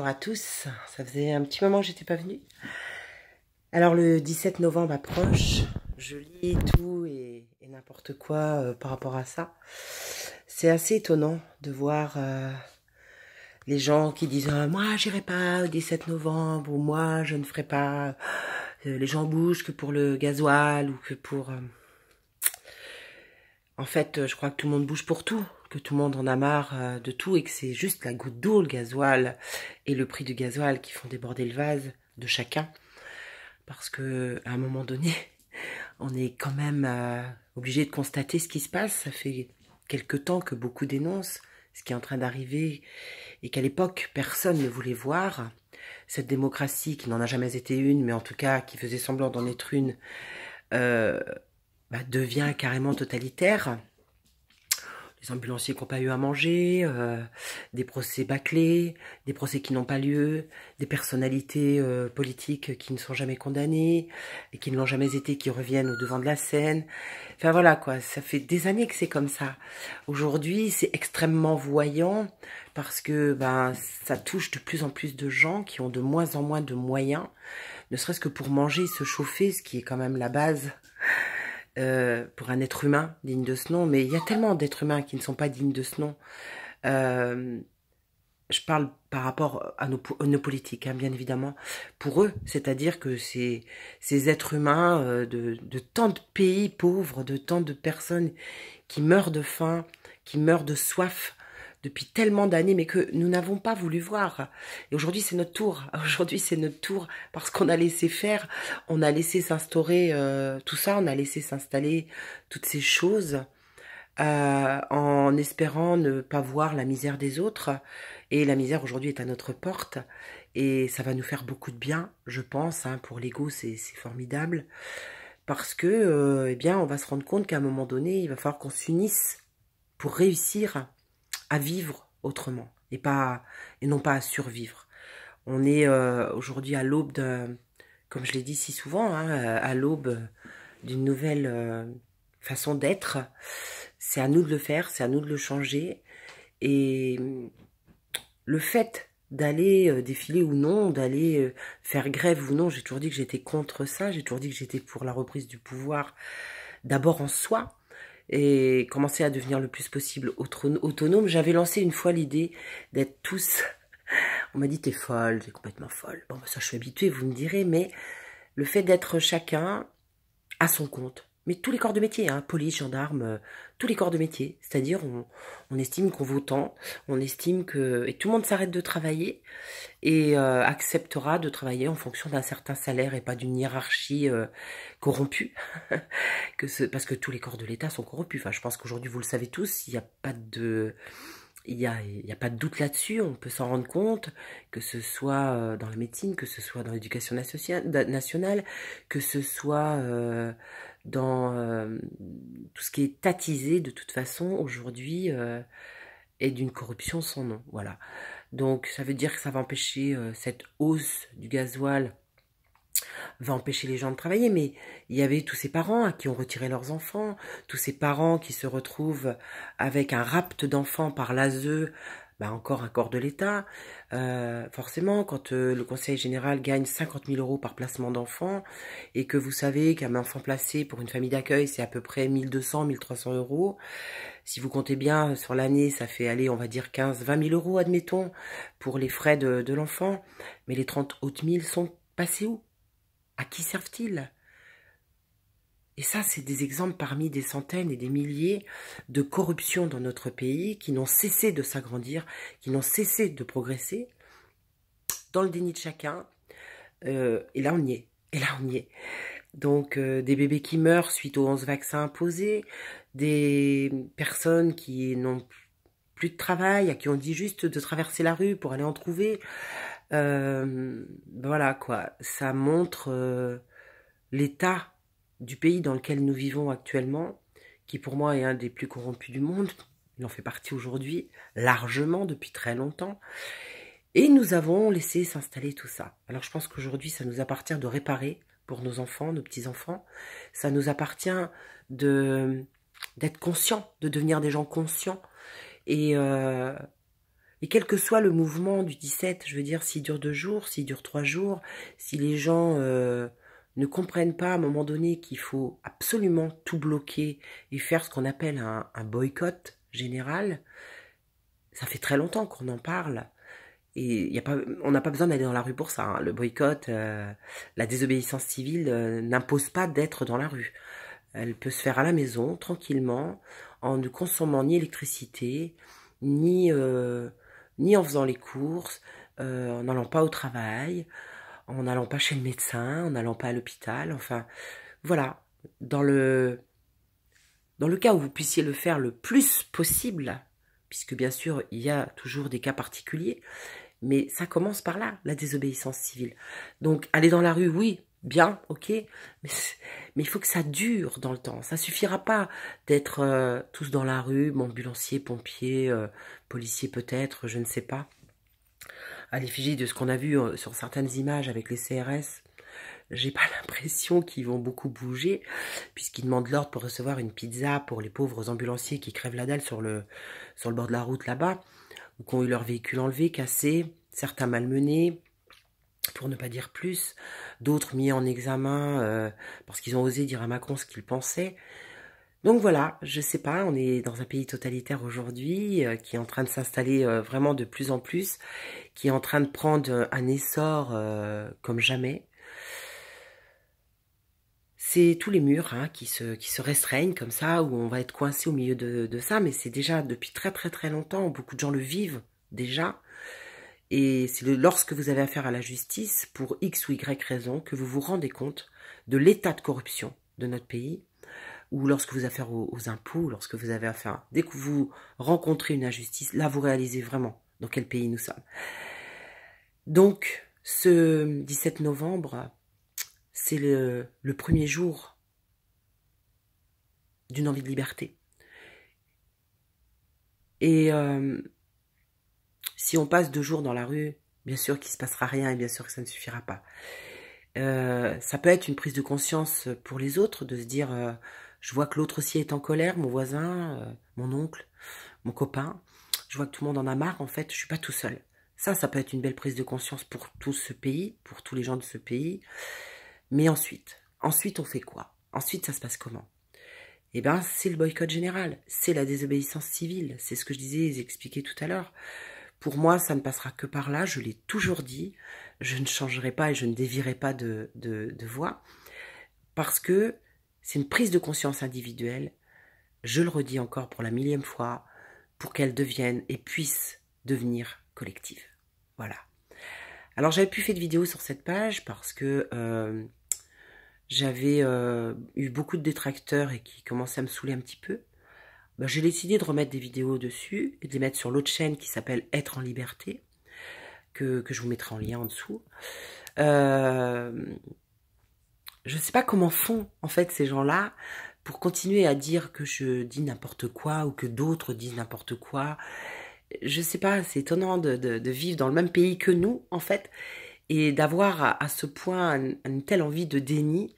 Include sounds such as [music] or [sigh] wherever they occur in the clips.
Bonjour à tous, ça faisait un petit moment que j'étais pas venue. Alors le 17 novembre approche, je lis tout et, n'importe quoi euh, par rapport à ça. C'est assez étonnant de voir euh, les gens qui disent ah, moi j'irai pas au 17 novembre ou moi je ne ferai pas. Euh, les gens bougent que pour le gasoil ou que pour. En fait, je crois que tout le monde bouge pour tout que tout le monde en a marre euh, de tout et que c'est juste la goutte d'eau, le gasoil et le prix du gasoil qui font déborder le vase de chacun. Parce que à un moment donné, [laughs] on est quand même euh, obligé de constater ce qui se passe. Ça fait quelque temps que beaucoup dénoncent ce qui est en train d'arriver et qu'à l'époque, personne ne voulait voir. Cette démocratie qui n'en a jamais été une, mais en tout cas qui faisait semblant d'en être une, euh, bah, devient carrément totalitaire. Des ambulanciers qui n'ont pas eu à manger, euh, des procès bâclés, des procès qui n'ont pas lieu, des personnalités euh, politiques qui ne sont jamais condamnées et qui ne l'ont jamais été, qui reviennent au devant de la scène. Enfin voilà quoi, ça fait des années que c'est comme ça. Aujourd'hui, c'est extrêmement voyant parce que ben ça touche de plus en plus de gens qui ont de moins en moins de moyens, ne serait-ce que pour manger, se chauffer, ce qui est quand même la base euh, pour un être humain digne de ce nom, mais il y a tellement d'êtres humains qui ne sont pas dignes de ce nom. Euh, je parle par rapport à nos, nos politiques, hein, bien évidemment, pour eux, c'est-à-dire que ces, ces êtres humains euh, de, tant de pays pauvres, de tant de personnes qui meurent de faim, qui meurent de soif, depuis tellement d'années, mais que nous n'avons pas voulu voir. Et aujourd'hui, c'est notre tour. [laughs] Aujourd'hui, c'est notre tour parce qu'on a laissé faire, on a laissé s'instaurer euh, tout ça, on a laissé s'installer toutes ces choses euh, en espérant ne pas voir la misère des autres. Et la misère aujourd'hui est à notre porte et ça va nous faire beaucoup de bien, je pense. Hein, pour l'ego, c'est formidable parce que, euh, eh bien, on va se rendre compte qu'à un moment donné, il va falloir qu'on s'unisse pour réussir à vivre autrement et, pas, et non pas à survivre. On est euh, aujourd'hui à l'aube, comme je l'ai dit si souvent, hein, euh, à l'aube d'une nouvelle euh, façon d'être. C'est à nous de le faire, c'est à nous de le changer. Et mm, le fait d'aller défiler ou non, d'aller faire grève ou non. J'ai toujours dit que j'étais contre ça, j'ai toujours dit que j'étais pour la reprise du pouvoir d'abord en soi, et commencer à devenir le plus possible autonome. J'avais lancé une fois l'idée d'être tous... [laughs] On m'a dit t'es folle, t'es complètement folle. Bon, bah, ça je suis habituée, vous me direz, mais le fait d'être chacun à son compte, mais tous les corps de métier, hein, police, gendarmes, euh, tous les corps de métier. C'est-à-dire, on, estime qu'on vaut tant, on estime que. Et tout le monde s'arrête de travailler et euh, acceptera de travailler en fonction d'un certain salaire et pas d'une hiérarchie euh, corrompue. [laughs] parce que tous les corps de l'État sont corrompus. Enfin, je pense qu'aujourd'hui, vous le savez tous, il n'y a pas de. Il n'y a, pas de doute là-dessus, on peut s'en rendre compte, que ce soit dans la médecine, que ce soit dans l'éducation nationale, que ce soit dans euh, tout ce qui est tatisé de toute façon aujourd'hui euh, est d'une corruption sans nom. Voilà. Donc ça veut dire que ça va empêcher euh, cette hausse du gasoil va empêcher les gens de travailler, mais il y avait tous ces parents à hein, qui ont retiré leurs enfants, tous ces parents qui se retrouvent avec un rapt d'enfants par l'ASE bah, encore un corps de l'État. Euh, forcément, quand euh, le Conseil général gagne 50 000 euros par placement d'enfant et que vous savez qu'un enfant placé pour une famille d'accueil, c'est à peu près 1200, 1300 euros. Si vous comptez bien, euh, sur l'année, ça fait aller, on va dire, 15, 20 000 euros, admettons, pour les frais de, de l'enfant. Mais les 30 autres mille sont passés où À qui servent-ils et ça, c'est des exemples parmi des centaines et des milliers de corruptions dans notre pays qui n'ont cessé de s'agrandir, qui n'ont cessé de progresser dans le déni de chacun. Euh, et là, on y est. Et là, on y est. Donc, euh, des bébés qui meurent suite aux 11 vaccins imposés, des personnes qui n'ont plus de travail, à qui on dit juste de traverser la rue pour aller en trouver. Euh, ben voilà, quoi. Ça montre l'état du pays dans lequel nous vivons actuellement, qui pour moi est un des plus corrompus du monde, il en fait partie aujourd'hui, largement depuis très longtemps, et nous avons laissé s'installer tout ça. Alors je pense qu'aujourd'hui, ça nous appartient de réparer pour nos enfants, nos petits-enfants, ça nous appartient de d'être conscients, de devenir des gens conscients. Et, euh, et quel que soit le mouvement du 17, je veux dire, s'il dure deux jours, s'il dure trois jours, si les gens... Euh, ne comprennent pas à un moment donné qu'il faut absolument tout bloquer et faire ce qu'on appelle un, boycott général, ça fait très longtemps qu'on en parle. Et on n'a pas besoin d'aller dans la rue pour ça. Hein. Le boycott, euh, la désobéissance civile euh, n'impose pas d'être dans la rue. Elle peut se faire à la maison, tranquillement, en ne consommant ni électricité, ni, euh, ni en faisant les courses, en n'allant pas au travail, en n'allant pas chez le médecin, en n'allant pas à l'hôpital, enfin voilà, dans le dans le cas où vous puissiez le faire le plus possible, puisque bien sûr il y a toujours des cas particuliers, mais ça commence par là, la désobéissance civile. Donc aller dans la rue, oui, bien, ok, mais, il faut que ça dure dans le temps. Ça suffira pas d'être euh, tous dans la rue, ambulancier, pompier, euh, policiers policier peut-être, je ne sais pas à l'effigie de ce qu'on a vu euh, sur certaines images avec les CRS, j'ai pas [laughs] l'impression qu'ils vont beaucoup bouger, puisqu'ils demandent l'ordre pour recevoir une pizza pour les pauvres ambulanciers qui crèvent la dalle sur le, sur le bord de la route là-bas, ou qui ont eu leur véhicule enlevé, cassé, certains malmenés, pour ne pas dire plus, d'autres mis en examen euh, parce qu'ils ont osé dire à Macron ce qu'ils pensaient. Donc voilà, je sais pas, on est dans un pays totalitaire aujourd'hui euh, qui est en train de s'installer euh, vraiment de plus en plus, qui est en train de prendre euh, un essor comme jamais. C'est tous les murs hein, qui, se, restreignent comme ça, où on va être coincé au milieu de, ça, mais c'est déjà depuis très très très longtemps, beaucoup de gens le vivent déjà. Et c'est lorsque vous avez affaire à la justice, pour X ou Y raison, que vous vous rendez compte de l'état de corruption de notre pays ou lorsque vous avez affaire aux, impôts, lorsque vous avez affaire, dès que vous rencontrez une injustice, là vous réalisez vraiment dans quel pays nous sommes. Donc, ce 17 novembre, c'est le, premier jour d'une envie de liberté. Et euh, si on passe deux jours dans la rue, bien sûr qu'il ne se passera rien et bien sûr que ça ne suffira pas. Euh, ça peut être une prise de conscience pour les autres de se dire euh, je vois que l'autre aussi est en colère, mon voisin, euh, mon oncle, mon copain. Je vois que tout le monde en a marre, en fait, je suis pas tout seul. Ça, ça peut être une belle prise de conscience pour tout ce pays, pour tous les gens de ce pays. Mais ensuite, ensuite on fait quoi Ensuite, ça se passe comment Eh bien, c'est le boycott général, c'est la désobéissance civile, c'est ce que je disais, expliqué tout à l'heure. Pour moi, ça ne passera que par là, je l'ai toujours dit, je ne changerai pas et je ne dévierai pas de, de, de voix, parce que c'est une prise de conscience individuelle, je le redis encore pour la millième fois, pour qu'elle devienne et puisse devenir collective. Voilà. Alors j'avais pu fait de vidéos sur cette page parce que euh, j'avais euh, eu beaucoup de détracteurs et qui commençaient à me saouler un petit peu. Ben, j'ai décidé de remettre des vidéos dessus et de les mettre sur l'autre chaîne qui s'appelle Être en liberté, que, que, je vous mettrai en lien en dessous. Euh, je sais pas comment font en fait ces gens-là pour continuer à dire que je dis n'importe quoi ou que d'autres disent n'importe quoi. Je sais pas, c'est étonnant de, vivre dans le même pays que nous en fait et d'avoir à, ce point une telle envie de déni.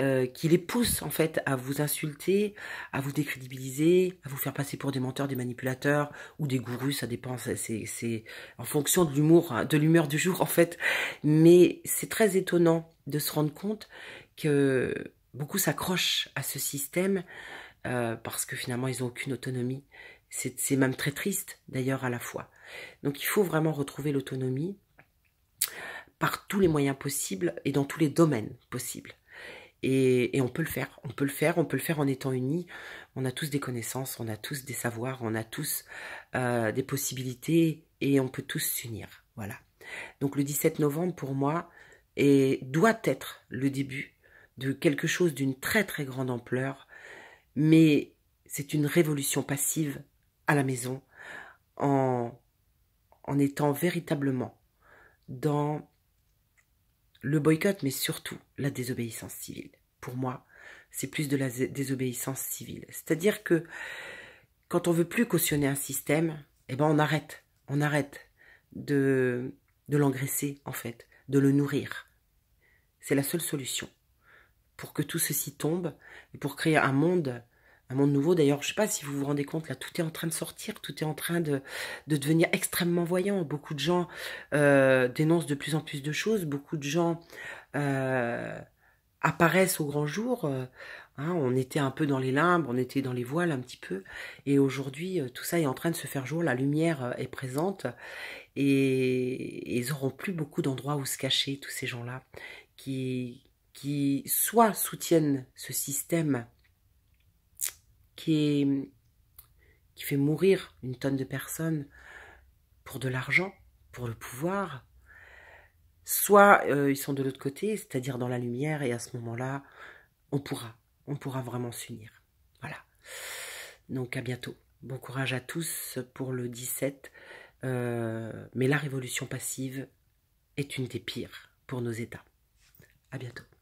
Euh, qui les pousse en fait à vous insulter, à vous décrédibiliser, à vous faire passer pour des menteurs, des manipulateurs ou des gourous, ça dépend, c'est en fonction de l'humour, hein, de l'humeur du jour [laughs] en fait. Mais c'est très étonnant de se rendre compte que beaucoup s'accrochent à ce système euh, parce que finalement ils n'ont aucune autonomie. C'est même très triste d'ailleurs à la fois. Donc il faut vraiment retrouver l'autonomie par tous les moyens possibles et dans tous les domaines possibles. Et, on peut le faire, on peut le faire, on peut le faire en étant unis. On a tous des connaissances, on a tous des savoirs, on a tous euh, des possibilités et on peut tous s'unir. Voilà. Donc le 17 novembre pour moi et doit être le début de quelque chose d'une très très grande ampleur, mais c'est une révolution passive à la maison en, en étant véritablement dans le boycott, mais surtout la désobéissance civile. Pour moi, c'est plus de la désobéissance civile. C'est-à-dire que quand on veut plus cautionner un système, eh ben on arrête, on arrête de, de l'engraisser en fait, de le nourrir. C'est la seule solution pour que tout ceci tombe et pour créer un monde un monde nouveau. D'ailleurs, je sais pas si vous vous rendez compte, là, tout est en train de sortir, tout est en train de, de devenir extrêmement voyant. Beaucoup de gens euh, dénoncent de plus en plus de choses, beaucoup de gens euh, apparaissent au grand jour. Euh, hein, on était un peu dans les limbes, on était dans les voiles un petit peu, et aujourd'hui, tout ça est en train de se faire jour. La lumière est présente, et, ils auront plus beaucoup d'endroits où se cacher tous ces gens-là qui qui soit soutiennent ce système qui, fait mourir une tonne de personnes pour de l'argent, pour le pouvoir. Soit euh, ils sont de l'autre côté, c'est-à-dire dans la lumière, et à ce moment-là, on pourra, on pourra vraiment s'unir. Voilà. Donc à bientôt. Bon courage à tous pour le 17. Euh, mais la révolution passive est une des pires pour nos États. À bientôt.